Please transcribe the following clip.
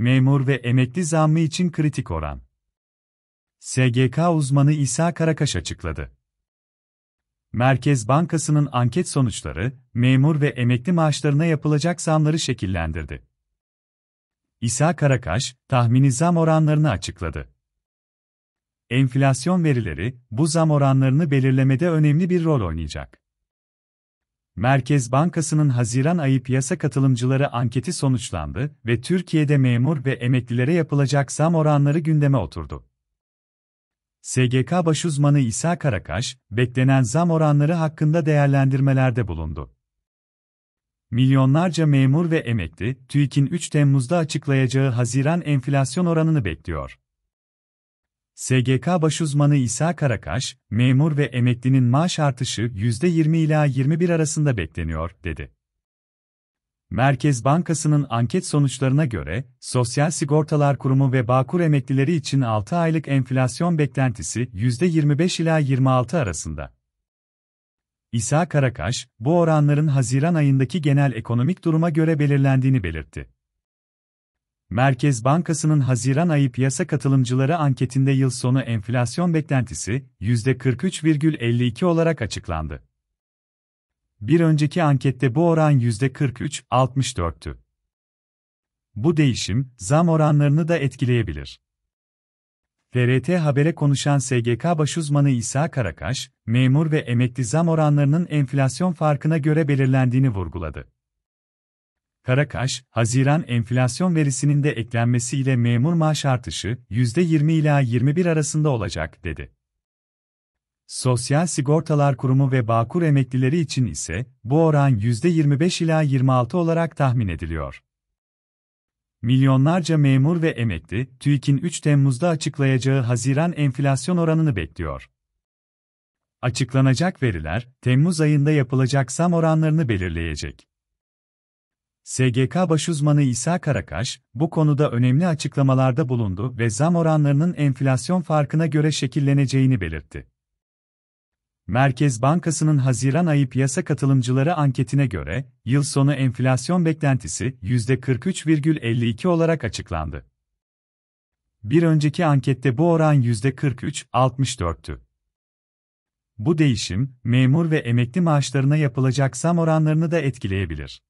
memur ve emekli zammı için kritik oran. SGK uzmanı İsa Karakaş açıkladı. Merkez Bankası'nın anket sonuçları, memur ve emekli maaşlarına yapılacak zamları şekillendirdi. İsa Karakaş, tahmini zam oranlarını açıkladı. Enflasyon verileri, bu zam oranlarını belirlemede önemli bir rol oynayacak. Merkez Bankası'nın Haziran ayı piyasa katılımcıları anketi sonuçlandı ve Türkiye'de memur ve emeklilere yapılacak zam oranları gündeme oturdu. SGK Başuzmanı İsa Karakaş, beklenen zam oranları hakkında değerlendirmelerde bulundu. Milyonlarca memur ve emekli, TÜİK'in 3 Temmuz'da açıklayacağı Haziran enflasyon oranını bekliyor. SGK başuzmanı İsa Karakaş, memur ve emeklinin maaş artışı %20 ila 21 arasında bekleniyor, dedi. Merkez Bankası'nın anket sonuçlarına göre, Sosyal Sigortalar Kurumu ve Bağkur emeklileri için 6 aylık enflasyon beklentisi %25 ila 26 arasında. İsa Karakaş, bu oranların Haziran ayındaki genel ekonomik duruma göre belirlendiğini belirtti. Merkez Bankası'nın Haziran ayı piyasa katılımcıları anketinde yıl sonu enflasyon beklentisi %43,52 olarak açıklandı. Bir önceki ankette bu oran %43,64'tü. Bu değişim zam oranlarını da etkileyebilir. TRT Haber'e konuşan SGK Başuzmanı İsa Karakaş, memur ve emekli zam oranlarının enflasyon farkına göre belirlendiğini vurguladı. Karakaş, Haziran enflasyon verisinin de eklenmesiyle memur maaş artışı %20 ila 21 arasında olacak, dedi. Sosyal Sigortalar Kurumu ve Bağkur emeklileri için ise bu oran %25 ila 26 olarak tahmin ediliyor. Milyonlarca memur ve emekli, TÜİK'in 3 Temmuz'da açıklayacağı Haziran enflasyon oranını bekliyor. Açıklanacak veriler, Temmuz ayında yapılacak zam oranlarını belirleyecek. SGK Başuzmanı İsa Karakaş, bu konuda önemli açıklamalarda bulundu ve zam oranlarının enflasyon farkına göre şekilleneceğini belirtti. Merkez Bankası'nın Haziran ayı piyasa katılımcıları anketine göre, yıl sonu enflasyon beklentisi %43,52 olarak açıklandı. Bir önceki ankette bu oran %43,64'tü. Bu değişim, memur ve emekli maaşlarına yapılacak zam oranlarını da etkileyebilir.